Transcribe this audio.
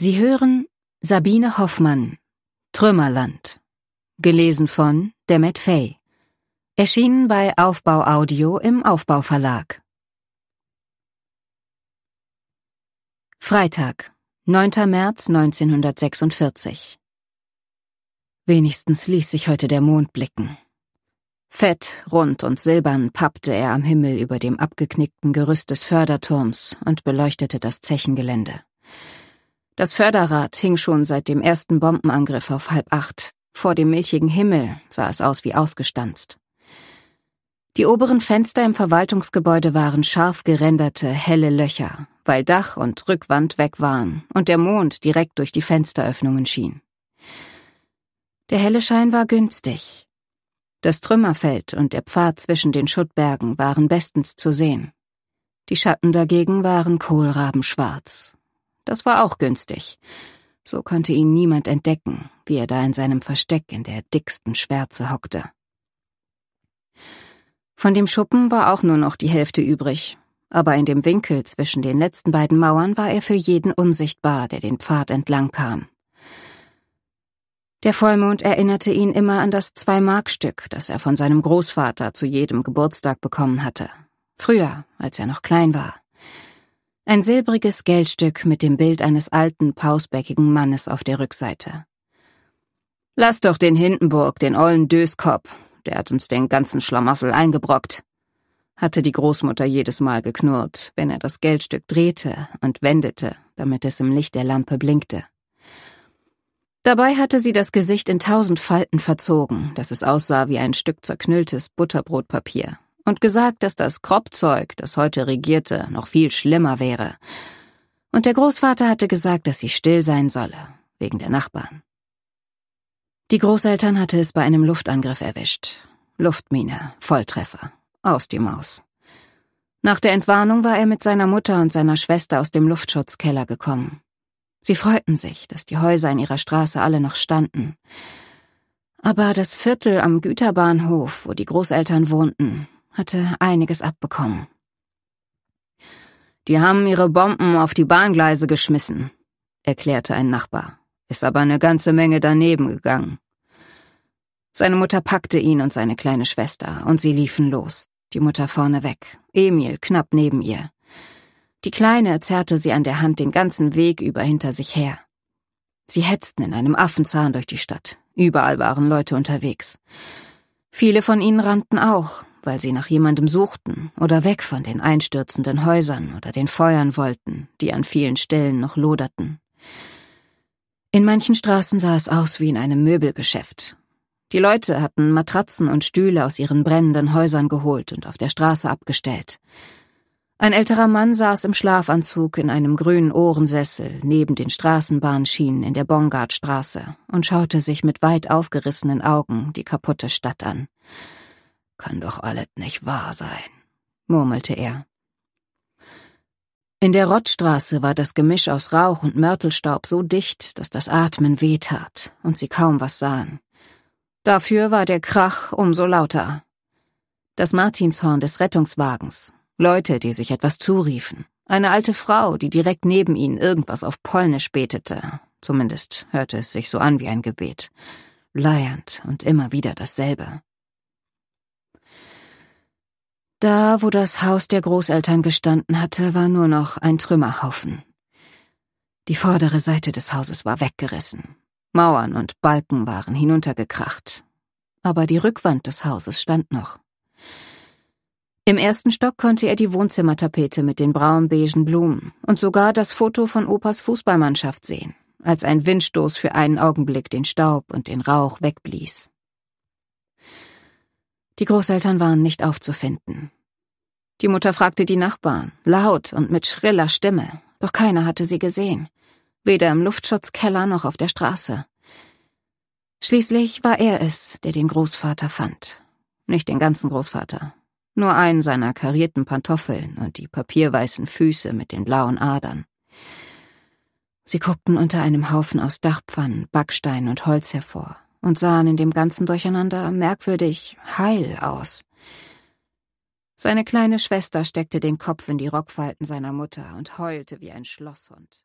Sie hören Sabine Hoffmann Trümmerland. Gelesen von Demet Fay. Erschienen bei Aufbau Audio im Aufbau Verlag. Freitag, 9. März 1946. Wenigstens ließ sich heute der Mond blicken. Fett, rund und silbern pappte er am Himmel über dem abgeknickten Gerüst des Förderturms und beleuchtete das Zechengelände. Das Förderrad hing schon seit dem ersten Bombenangriff auf halb acht. Vor dem milchigen Himmel sah es aus wie ausgestanzt. Die oberen Fenster im Verwaltungsgebäude waren scharf gerenderte, helle Löcher, weil Dach und Rückwand weg waren und der Mond direkt durch die Fensteröffnungen schien. Der helle Schein war günstig. Das Trümmerfeld und der Pfad zwischen den Schuttbergen waren bestens zu sehen. Die Schatten dagegen waren kohlrabenschwarz, das war auch günstig. So konnte ihn niemand entdecken, wie er da in seinem Versteck in der dicksten Schwärze hockte. Von dem Schuppen war auch nur noch die Hälfte übrig, aber in dem Winkel zwischen den letzten beiden Mauern war er für jeden unsichtbar, der den Pfad entlang kam. Der Vollmond erinnerte ihn immer an das Zwei-Mark-Stück, das er von seinem Großvater zu jedem Geburtstag bekommen hatte. Früher, als er noch klein war. Ein silbriges Geldstück mit dem Bild eines alten, pausbäckigen Mannes auf der Rückseite. Lass doch den Hindenburg, den ollen Döskopp, der hat uns den ganzen Schlamassel eingebrockt, hatte die Großmutter jedes Mal geknurrt, wenn er das Geldstück drehte und wendete, damit es im Licht der Lampe blinkte. Dabei hatte sie das Gesicht in tausend Falten verzogen, dass es aussah wie ein Stück zerknülltes Butterbrotpapier, und gesagt, dass das Kroppzeug, das heute regierte, noch viel schlimmer wäre. Und der Großvater hatte gesagt, dass sie still sein solle, wegen der Nachbarn. Die Großeltern hatte es bei einem Luftangriff erwischt. Luftmine, Volltreffer, aus die Maus. Nach der Entwarnung war er mit seiner Mutter und seiner Schwester aus dem Luftschutzkeller gekommen. Sie freuten sich, dass die Häuser in ihrer Straße alle noch standen. Aber das Viertel am Güterbahnhof, wo die Großeltern wohnten, hatte einiges abbekommen. Die haben ihre Bomben auf die Bahngleise geschmissen, erklärte ein Nachbar. Ist aber eine ganze Menge daneben gegangen. Seine Mutter packte ihn und seine kleine Schwester, und sie liefen los, die Mutter vorne weg, Emil knapp neben ihr. Die Kleine zerrte sie an der Hand den ganzen Weg über hinter sich her. Sie hetzten in einem Affenzahn durch die Stadt. Überall waren Leute unterwegs. Viele von ihnen rannten auch, weil sie nach jemandem suchten oder weg von den einstürzenden Häusern oder den Feuern wollten, die an vielen Stellen noch loderten. In manchen Straßen sah es aus wie in einem Möbelgeschäft. Die Leute hatten Matratzen und Stühle aus ihren brennenden Häusern geholt und auf der Straße abgestellt. Ein älterer Mann saß im Schlafanzug in einem grünen Ohrensessel neben den Straßenbahnschienen in der Bongardstraße und schaute sich mit weit aufgerissenen Augen die kaputte Stadt an. Kann doch alles nicht wahr sein, murmelte er. In der Rottstraße war das Gemisch aus Rauch und Mörtelstaub so dicht, dass das Atmen wehtat und sie kaum was sahen. Dafür war der Krach umso lauter. Das Martinshorn des Rettungswagens, Leute, die sich etwas zuriefen, eine alte Frau, die direkt neben ihnen irgendwas auf Polnisch betete, zumindest hörte es sich so an wie ein Gebet, leiernd und immer wieder dasselbe. Da, wo das Haus der Großeltern gestanden hatte, war nur noch ein Trümmerhaufen. Die vordere Seite des Hauses war weggerissen. Mauern und Balken waren hinuntergekracht. Aber die Rückwand des Hauses stand noch. Im ersten Stock konnte er die Wohnzimmertapete mit den braun-beigen Blumen und sogar das Foto von Opas Fußballmannschaft sehen, als ein Windstoß für einen Augenblick den Staub und den Rauch wegblies. Die Großeltern waren nicht aufzufinden. Die Mutter fragte die Nachbarn, laut und mit schriller Stimme, doch keiner hatte sie gesehen, weder im Luftschutzkeller noch auf der Straße. Schließlich war er es, der den Großvater fand. Nicht den ganzen Großvater, nur einen seiner karierten Pantoffeln und die papierweißen Füße mit den blauen Adern. Sie guckten unter einem Haufen aus Dachpfannen, Backstein und Holz hervor und sahen in dem ganzen Durcheinander merkwürdig heil aus. Seine kleine Schwester steckte den Kopf in die Rockfalten seiner Mutter und heulte wie ein Schlosshund.